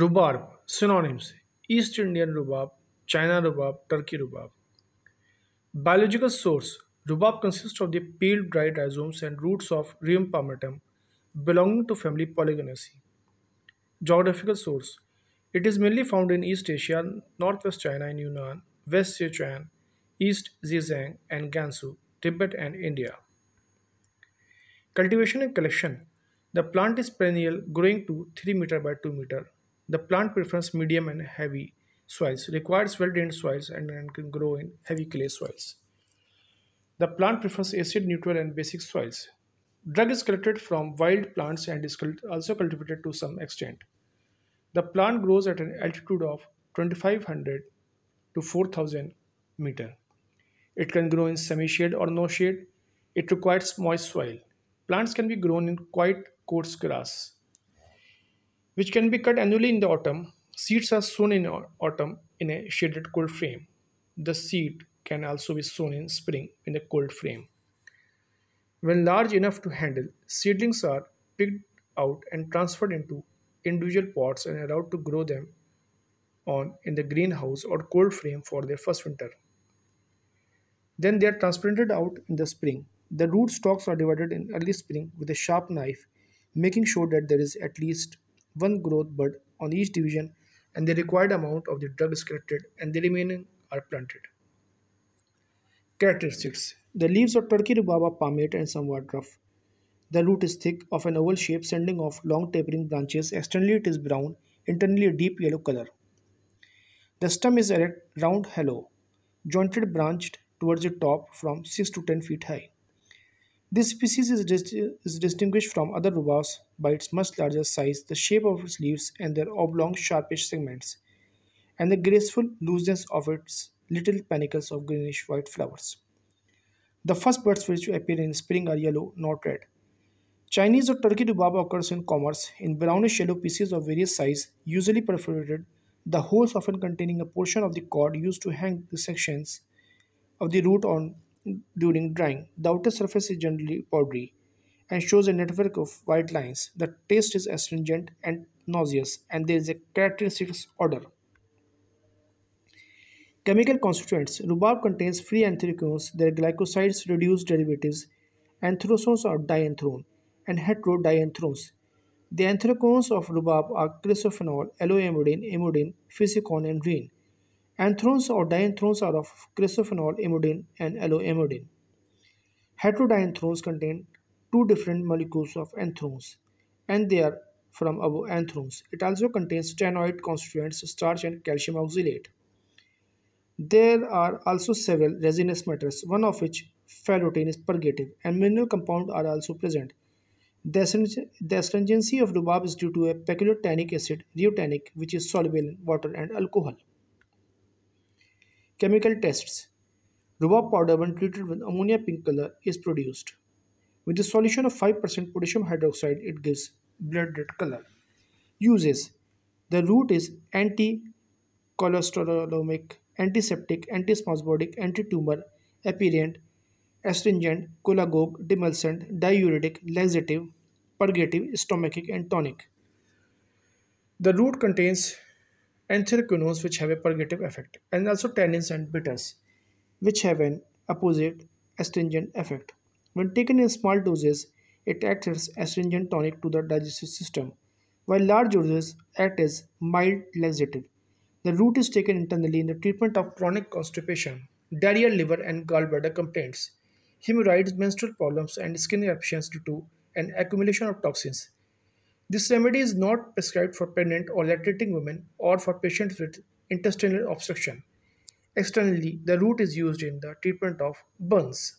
Rhubarb, synonyms East Indian rhubarb, China rhubarb, Turkey rhubarb. Biological source Rhubarb consists of the peeled dried rhizomes and roots of Rheum palmatum, belonging to family Polygonaceae. Geographical source It is mainly found in East Asia, northwest China and Yunnan, West Sichuan, East Zhejiang and Gansu, Tibet and India. Cultivation and collection The plant is perennial, growing to 3 meter by 2 meter. The plant prefers medium and heavy soils, requires well-drained soils and, and can grow in heavy clay soils. The plant prefers acid, neutral and basic soils. Drug is collected from wild plants and is also cultivated to some extent. The plant grows at an altitude of 2500 to 4000 meter. It can grow in semi-shade or no shade. It requires moist soil. Plants can be grown in quite coarse grass which can be cut annually in the autumn. Seeds are sown in autumn in a shaded cold frame. The seed can also be sown in spring in a cold frame. When large enough to handle, seedlings are picked out and transferred into individual pots and allowed to grow them on in the greenhouse or cold frame for their first winter. Then they are transplanted out in the spring. The root stalks are divided in early spring with a sharp knife, making sure that there is at least one growth bud on each division and the required amount of the drug is collected and the remaining are planted. Characteristics The leaves of Turkey rhubarb are palmate and somewhat rough. The root is thick, of an oval shape, sending off long tapering branches. Externally it is brown, internally a deep yellow color. The stem is erect, round, hollow, jointed branched towards the top from 6 to 10 feet high. This species is, dist is distinguished from other rhubarbs by its much larger size, the shape of its leaves, and their oblong, sharpish segments, and the graceful looseness of its little panicles of greenish white flowers. The first buds which appear in spring are yellow, not red. Chinese or Turkey rhubarb occurs in commerce in brownish yellow pieces of various size, usually perforated, the holes often containing a portion of the cord used to hang the sections of the root on during drying. The outer surface is generally powdery and shows a network of white lines. The taste is astringent and nauseous and there is a characteristic odor. Chemical constituents Rhubarb contains free anthraquinones, their glycosides, reduced derivatives, anthrosones or dianthrone, and heterodioanthrones. The anthraquinones of rhubarb are chrysophenol, aloe imidine, imidine, physicon, and rhine. Anthrones or dianthrones are of chrysophenol imidine and alloimidine. Heterodianthrones contain two different molecules of anthrones and they are from above anthrones. It also contains stanoid constituents, starch and calcium oxalate. There are also several resinous matters, one of which ferrotin is purgative and mineral compounds are also present. The astringency of rhubarb is due to a peculiar tannic acid, rheotannic, which is soluble in water and alcohol. Chemical tests. Rhubarb powder when treated with ammonia pink color is produced. With a solution of 5% potassium hydroxide, it gives blood red color. Uses. The root is anti-cholesterolic, antiseptic, antispasmodic, anti-tumor, aperient, astringent, cholagogue, demulcent, diuretic, laxative, purgative, stomachic and tonic. The root contains and which have a purgative effect and also tannins and bitters which have an opposite astringent effect. When taken in small doses, it acts as astringent tonic to the digestive system, while large doses act as mild laxative. The root is taken internally in the treatment of chronic constipation, diarrhea, liver and gallbladder complaints, hemorrhoids, menstrual problems and skin eruptions due to an accumulation of toxins. This remedy is not prescribed for pregnant or lactating women or for patients with intestinal obstruction. Externally, the root is used in the treatment of burns.